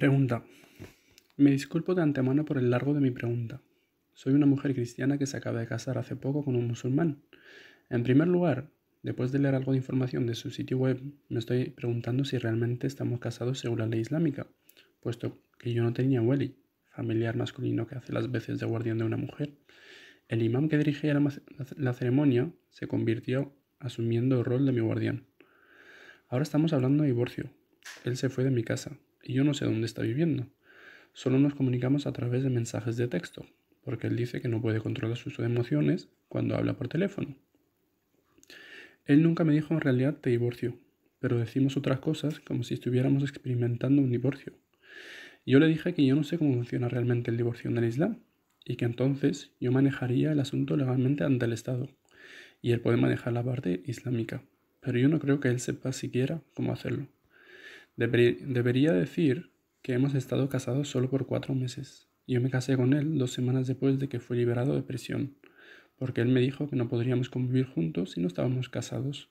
Pregunta. Me disculpo de antemano por el largo de mi pregunta. Soy una mujer cristiana que se acaba de casar hace poco con un musulmán. En primer lugar, después de leer algo de información de su sitio web, me estoy preguntando si realmente estamos casados según la ley islámica, puesto que yo no tenía wali, familiar masculino que hace las veces de guardián de una mujer. El imam que dirigía la ceremonia se convirtió asumiendo el rol de mi guardián. Ahora estamos hablando de divorcio. Él se fue de mi casa, yo no sé dónde está viviendo. Solo nos comunicamos a través de mensajes de texto, porque él dice que no puede controlar sus emociones cuando habla por teléfono. Él nunca me dijo en realidad te divorcio, pero decimos otras cosas como si estuviéramos experimentando un divorcio. Yo le dije que yo no sé cómo funciona realmente el divorcio en el Islam y que entonces yo manejaría el asunto legalmente ante el Estado y él puede manejar la parte islámica, pero yo no creo que él sepa siquiera cómo hacerlo debería decir que hemos estado casados solo por cuatro meses. Yo me casé con él dos semanas después de que fue liberado de prisión, porque él me dijo que no podríamos convivir juntos si no estábamos casados.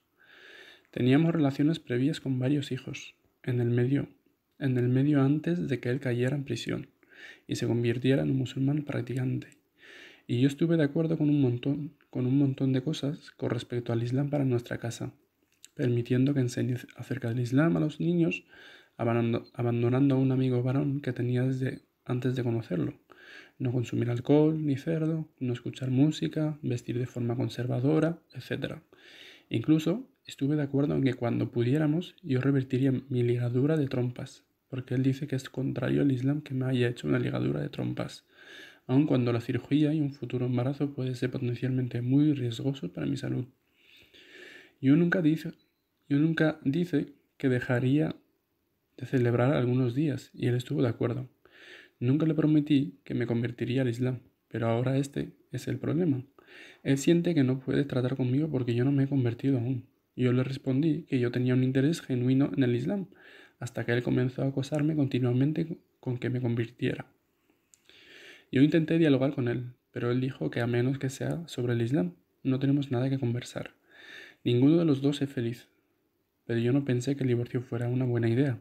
Teníamos relaciones previas con varios hijos, en el medio, en el medio antes de que él cayera en prisión y se convirtiera en un musulmán practicante. Y yo estuve de acuerdo con un montón, con un montón de cosas con respecto al Islam para nuestra casa permitiendo que enseñe acerca del Islam a los niños, abandonando, a un amigo varón que tenía desde antes de conocerlo. No consumir alcohol ni cerdo, no escuchar música, vestir de forma conservadora, etc. Incluso estuve de acuerdo en que cuando pudiéramos yo revertiría mi ligadura de trompas, porque él dice que es contrario al Islam que me haya hecho una ligadura de trompas, aun cuando la cirugía y un futuro embarazo puede ser potencialmente muy riesgoso para mi salud. Yo nunca dije yo nunca dice que dejaría de celebrar algunos días y él estuvo de acuerdo. Nunca le prometí que me convertiría al Islam, pero ahora este es el problema. Él siente que no puede tratar conmigo porque yo no me he convertido aún. Yo le respondí que yo tenía un interés genuino en el Islam, hasta que él comenzó a acosarme continuamente con que me convirtiera. Yo intenté dialogar con él, pero él dijo que a menos que sea sobre el Islam, no tenemos nada que conversar. Ninguno de los dos es feliz, pero yo no pensé que el divorcio fuera una buena idea.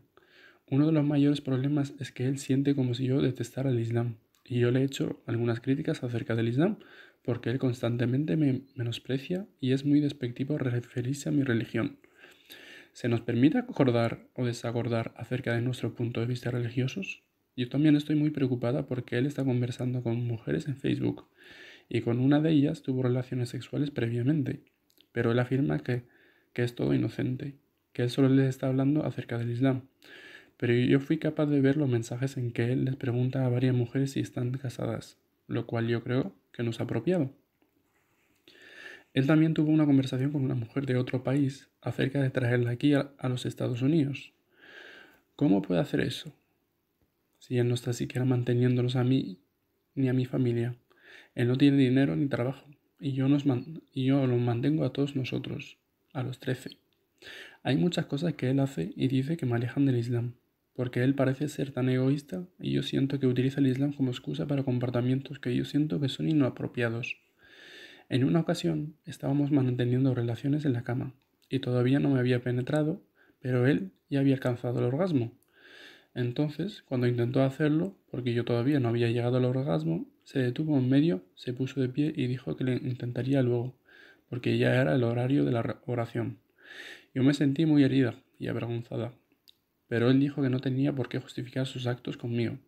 Uno de los mayores problemas es que él siente como si yo detestara el Islam, y yo le he hecho algunas críticas acerca del Islam, porque él constantemente me menosprecia y es muy despectivo referirse a mi religión. ¿Se nos permite acordar o desacordar acerca de nuestro punto de vista religiosos? Yo también estoy muy preocupada porque él está conversando con mujeres en Facebook y con una de ellas tuvo relaciones sexuales previamente, pero él afirma que, que es todo inocente que él solo les está hablando acerca del Islam. Pero yo fui capaz de ver los mensajes en que él les pregunta a varias mujeres si están casadas, lo cual yo creo que no es apropiado. Él también tuvo una conversación con una mujer de otro país acerca de traerla aquí a, los Estados Unidos. ¿Cómo puede hacer eso? Si él no está siquiera manteniéndonos a mí ni a mi familia. Él no tiene dinero ni trabajo. Y yo, nos y yo los mantengo a todos nosotros, a los 13. Hay muchas cosas que él hace y dice que me alejan del Islam, porque él parece ser tan egoísta y yo siento que utiliza el Islam como excusa para comportamientos que yo siento que son inapropiados. En una ocasión estábamos manteniendo relaciones en la cama y todavía no me había penetrado, pero él ya había alcanzado el orgasmo. Entonces, cuando intentó hacerlo, porque yo todavía no había llegado al orgasmo, se detuvo en medio, se puso de pie y dijo que le intentaría luego, porque ya era el horario de la oración. Yo me sentí muy herida y avergonzada, pero él dijo que no tenía por qué justificar sus actos conmigo.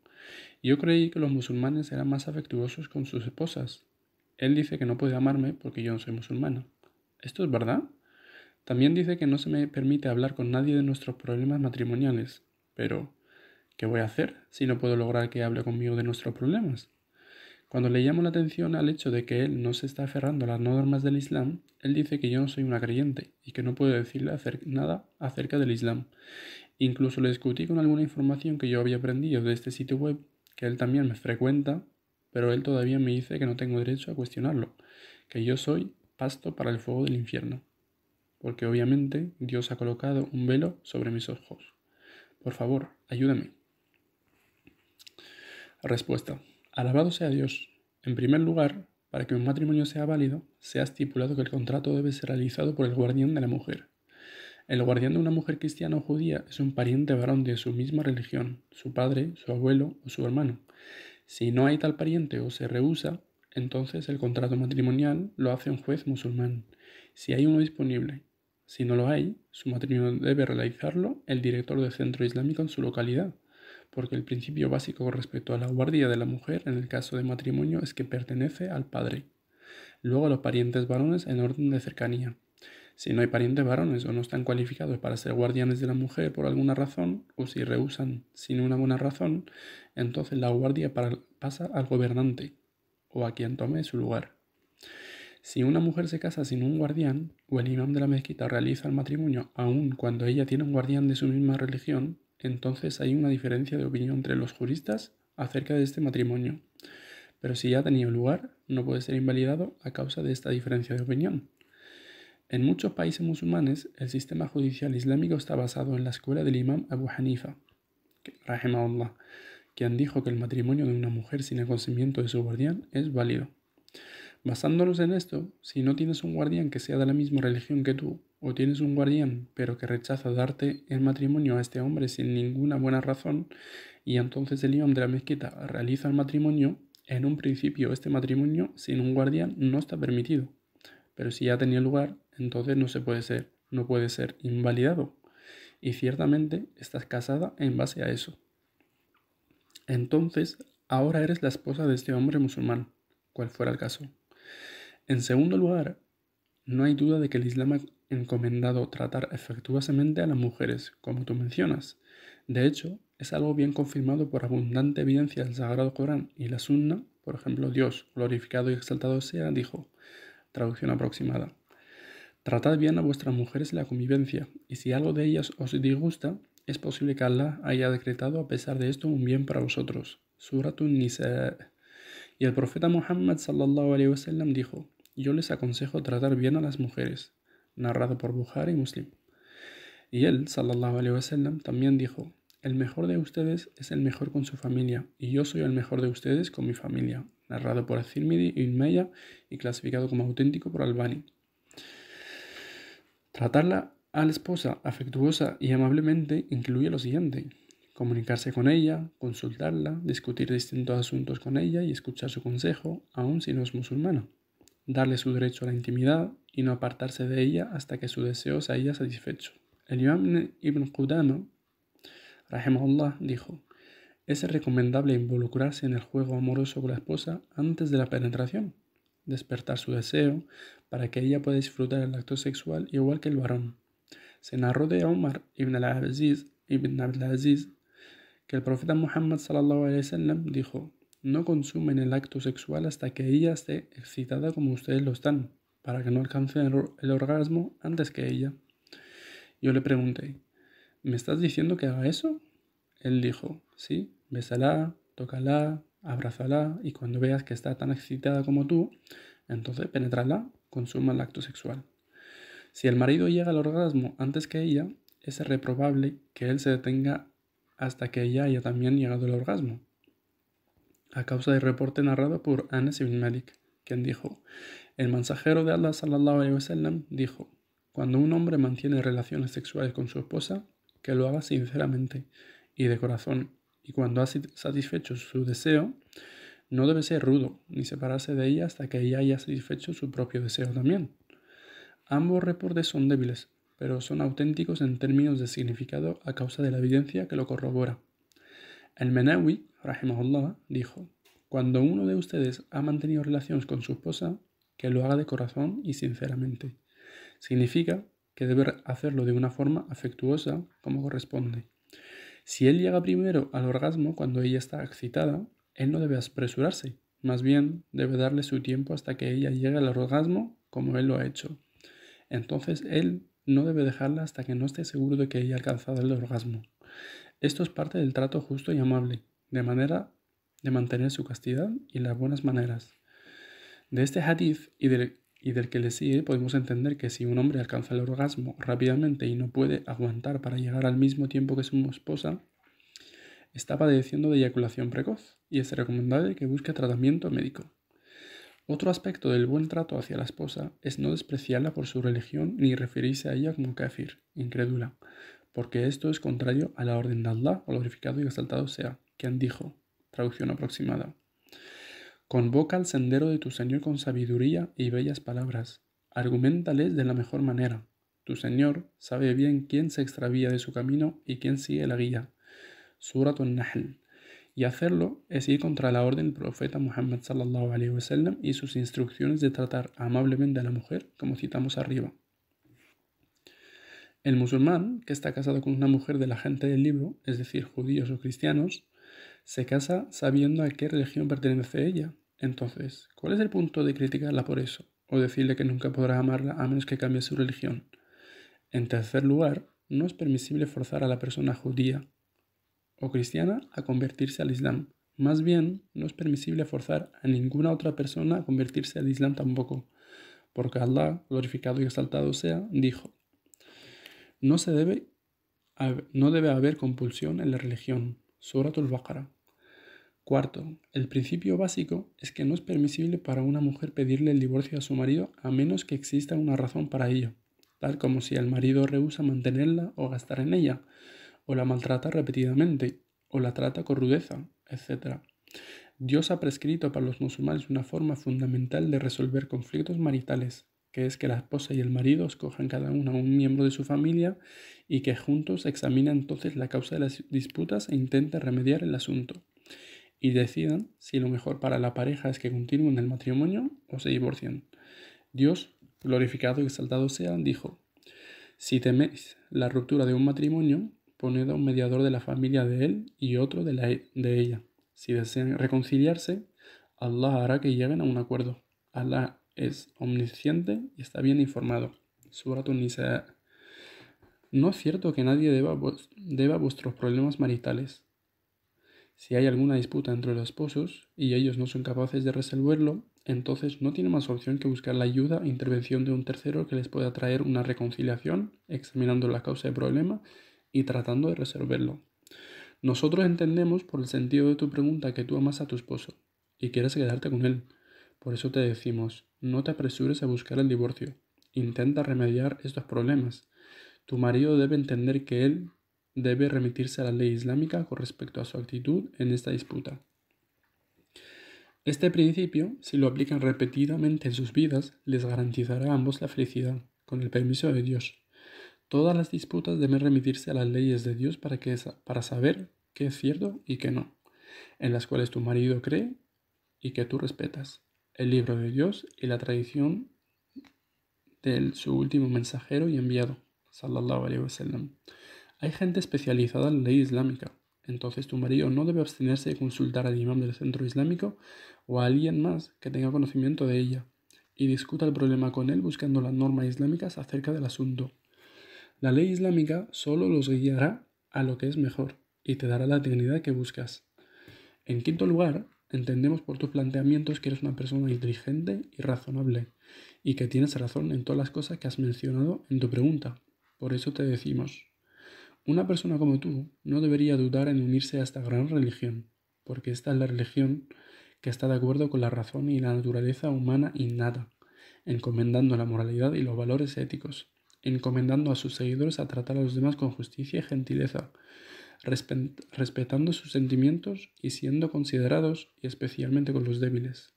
Yo creí que los musulmanes eran más afectuosos con sus esposas. Él dice que no puede amarme porque yo no soy musulmana. ¿Esto es verdad? También dice que no se me permite hablar con nadie de nuestros problemas matrimoniales. Pero, ¿qué voy a hacer si no puedo lograr que hable conmigo de nuestros problemas? Cuando le llamo la atención al hecho de que él no se está aferrando a las normas del Islam, él dice que yo no soy una creyente y que no puedo decirle hacer nada acerca del Islam. Incluso le discutí con alguna información que yo había aprendido de este sitio web, que él también me frecuenta, pero él todavía me dice que no tengo derecho a cuestionarlo, que yo soy pasto para el fuego del infierno. Porque obviamente Dios ha colocado un velo sobre mis ojos. Por favor, ayúdame. Respuesta. Alabado sea Dios. En primer lugar, para que un matrimonio sea válido, se ha estipulado que el contrato debe ser realizado por el guardián de la mujer. El guardián de una mujer cristiana o judía es un pariente varón de su misma religión, su padre, su abuelo o su hermano. Si no hay tal pariente o se rehúsa, entonces el contrato matrimonial lo hace un juez musulmán, si hay uno disponible. Si no lo hay, su matrimonio debe realizarlo el director del centro islámico en su localidad, porque el principio básico respecto a la guardia de la mujer en el caso de matrimonio es que pertenece al padre, luego los parientes varones en orden de cercanía. Si no hay parientes varones o no están cualificados para ser guardianes de la mujer por alguna razón, o si rehusan sin una buena razón, entonces la guardia pasa al gobernante o a quien tome su lugar. Si una mujer se casa sin un guardián, o el imán de la mezquita realiza el matrimonio aun cuando ella tiene un guardián de su misma religión, entonces hay una diferencia de opinión entre los juristas acerca de este matrimonio. Pero si ya ha tenido lugar, no puede ser invalidado a causa de esta diferencia de opinión. En muchos países musulmanes, el sistema judicial islámico está basado en la escuela del imam Abu Hanifa, que, Allah, quien dijo que el matrimonio de una mujer sin el consentimiento de su guardián es válido. Basándonos en esto, si no tienes un guardián que sea de la misma religión que tú, o tienes un guardián, pero que rechaza darte el matrimonio a este hombre sin ninguna buena razón, y entonces el imán de la mezquita realiza el matrimonio, en un principio este matrimonio sin un guardián no está permitido. Pero si ya tenía lugar, entonces no se puede ser, no puede ser invalidado. Y ciertamente estás casada en base a eso. Entonces, ahora eres la esposa de este hombre musulmán, cual fuera el caso. En segundo lugar, no hay duda de que el Islam encomendado tratar efectuosamente a las mujeres, como tú mencionas. De hecho, es algo bien confirmado por abundante evidencia del Sagrado Corán y la Sunna, por ejemplo, Dios, glorificado y exaltado sea, dijo, traducción aproximada, Tratad bien a vuestras mujeres en la convivencia, y si algo de ellas os disgusta, es posible que Allah haya decretado a pesar de esto un bien para vosotros. Suratun Nisa. Y el profeta Muhammad sallallahu dijo, yo les aconsejo tratar bien a las mujeres, narrado por Bukhari y Muslim. Y él, sallallahu wa sallam, también dijo: El mejor de ustedes es el mejor con su familia, y yo soy el mejor de ustedes con mi familia, narrado por Zirmidi y Unmeya y clasificado como auténtico por Albani. Tratarla a la esposa afectuosa y amablemente incluye lo siguiente: comunicarse con ella, consultarla, discutir distintos asuntos con ella y escuchar su consejo, aun si no es musulmana, darle su derecho a la intimidad, y no apartarse de ella hasta que su deseo se haya satisfecho. El Imam Ibn Qudano, rahimahullah, dijo, es recomendable involucrarse en el juego amoroso con la esposa antes de la penetración, despertar su deseo para que ella pueda disfrutar el acto sexual igual que el varón. Se narró de Omar ibn al-Aziz ibn que el profeta Muhammad sallallahu wasallam dijo: No consumen el acto sexual hasta que ella esté excitada como ustedes lo están para que no alcance el, orgasmo antes que ella. Yo le pregunté, ¿me estás diciendo que haga eso? Él dijo, sí, bésala, tócala, abrázala y cuando veas que está tan excitada como tú, entonces penetrala, consuma el acto sexual. Si el marido llega al orgasmo antes que ella, es reprobable que él se detenga hasta que ella haya también llegado al orgasmo. A causa del reporte narrado por Anne Malik, quien dijo, el mensajero de Allah sallallahu alaihi wasallam dijo: Cuando un hombre mantiene relaciones sexuales con su esposa, que lo haga sinceramente y de corazón, y cuando ha satisfecho su deseo, no debe ser rudo ni separarse de ella hasta que ella haya satisfecho su propio deseo también. Ambos reportes son débiles, pero son auténticos en términos de significado a causa de la evidencia que lo corrobora. El Menawi, rahimahullah, dijo: Cuando uno de ustedes ha mantenido relaciones con su esposa, que lo haga de corazón y sinceramente. Significa que debe hacerlo de una forma afectuosa como corresponde. Si él llega primero al orgasmo cuando ella está excitada, él no debe apresurarse, más bien debe darle su tiempo hasta que ella llegue al orgasmo como él lo ha hecho. Entonces él no debe dejarla hasta que no esté seguro de que haya alcanzado el orgasmo. Esto es parte del trato justo y amable, de manera de mantener su castidad y las buenas maneras. De este hadith y del, que le sigue podemos entender que si un hombre alcanza el orgasmo rápidamente y no puede aguantar para llegar al mismo tiempo que su esposa, está padeciendo de eyaculación precoz y es recomendable que busque tratamiento médico. Otro aspecto del buen trato hacia la esposa es no despreciarla por su religión ni referirse a ella como kafir, incrédula, porque esto es contrario a la orden de Allah, glorificado y exaltado sea, quien dijo, traducción aproximada. Convoca al sendero de tu Señor con sabiduría y bellas palabras. Argumentales de la mejor manera. Tu Señor sabe bien quién se extravía de su camino y quién sigue la guía. al Nahl. Y hacerlo es ir contra la orden del profeta Muhammad y sus instrucciones de tratar amablemente a la mujer, como citamos arriba. El musulmán que está casado con una mujer de la gente del libro, es decir, judíos o cristianos, se casa sabiendo a qué religión pertenece ella, entonces, ¿cuál es el punto de criticarla por eso? O decirle que nunca podrá amarla a menos que cambie su religión. En tercer lugar, no es permisible forzar a la persona judía o cristiana a convertirse al Islam. Más bien, no es permisible forzar a ninguna otra persona a convertirse al Islam tampoco, porque Allah, glorificado y exaltado sea, dijo, no, se debe, no debe haber compulsión en la religión. al Baqarah. Cuarto, el principio básico es que no es permisible para una mujer pedirle el divorcio a su marido a menos que exista una razón para ello, tal como si el marido rehúsa mantenerla o gastar en ella, o la maltrata repetidamente, o la trata con rudeza, etc. Dios ha prescrito para los musulmanes una forma fundamental de resolver conflictos maritales, que es que la esposa y el marido escojan cada uno a un miembro de su familia y que juntos examinen entonces la causa de las disputas e intenten remediar el asunto y decidan si lo mejor para la pareja es que continúen el matrimonio o se divorcien. Dios, glorificado y exaltado sea, dijo, si teméis la ruptura de un matrimonio, poned a un mediador de la familia de él y otro de, la de ella. Si desean reconciliarse, Allah hará que lleguen a un acuerdo. Allah es omnisciente y está bien informado. No es cierto que nadie deba, deba vuestros problemas maritales si hay alguna disputa entre los esposos y ellos no son capaces de resolverlo, entonces no tiene más opción que buscar la ayuda e intervención de un tercero que les pueda traer una reconciliación, examinando la causa del problema y tratando de resolverlo. Nosotros entendemos por el sentido de tu pregunta que tú amas a tu esposo y quieres quedarte con él. Por eso te decimos, no te apresures a buscar el divorcio. Intenta remediar estos problemas. Tu marido debe entender que él debe remitirse a la ley islámica con respecto a su actitud en esta disputa. Este principio, si lo aplican repetidamente en sus vidas, les garantizará a ambos la felicidad, con el permiso de Dios. Todas las disputas deben remitirse a las leyes de Dios para, que, para saber qué es cierto y qué no, en las cuales tu marido cree y que tú respetas, el libro de Dios y la tradición de su último mensajero y enviado, sallallahu hay gente especializada en ley islámica, entonces tu marido no debe abstenerse de consultar al imán del centro islámico o a alguien más que tenga conocimiento de ella y discuta el problema con él buscando las normas islámicas acerca del asunto. La ley islámica solo los guiará a lo que es mejor y te dará la dignidad que buscas. En quinto lugar, entendemos por tus planteamientos que eres una persona inteligente y razonable y que tienes razón en todas las cosas que has mencionado en tu pregunta. Por eso te decimos, una persona como tú no debería dudar en unirse a esta gran religión, porque esta es la religión que está de acuerdo con la razón y la naturaleza humana innata, encomendando la moralidad y los valores éticos, encomendando a sus seguidores a tratar a los demás con justicia y gentileza, respetando sus sentimientos y siendo considerados y especialmente con los débiles.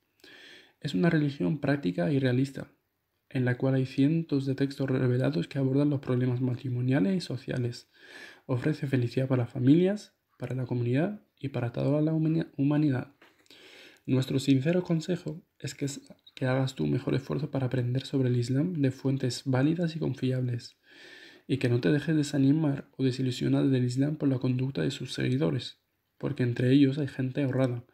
Es una religión práctica y realista, en la cual hay cientos de textos revelados que abordan los problemas matrimoniales y sociales. Ofrece felicidad para las familias, para la comunidad y para toda la humanidad. Nuestro sincero consejo es que, hagas tu mejor esfuerzo para aprender sobre el Islam de fuentes válidas y confiables, y que no te dejes desanimar o desilusionar del Islam por la conducta de sus seguidores, porque entre ellos hay gente ahorrada,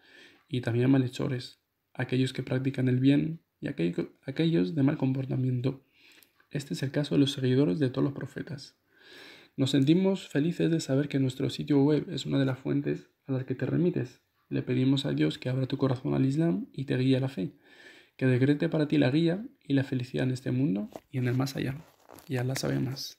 y también malhechores, aquellos que practican el bien y aquellos de mal comportamiento. Este es el caso de los seguidores de todos los profetas. Nos sentimos felices de saber que nuestro sitio web es una de las fuentes a las que te remites. Le pedimos a Dios que abra tu corazón al Islam y te guíe a la fe, que decrete para ti la guía y la felicidad en este mundo y en el más allá. Y Allah sabe más.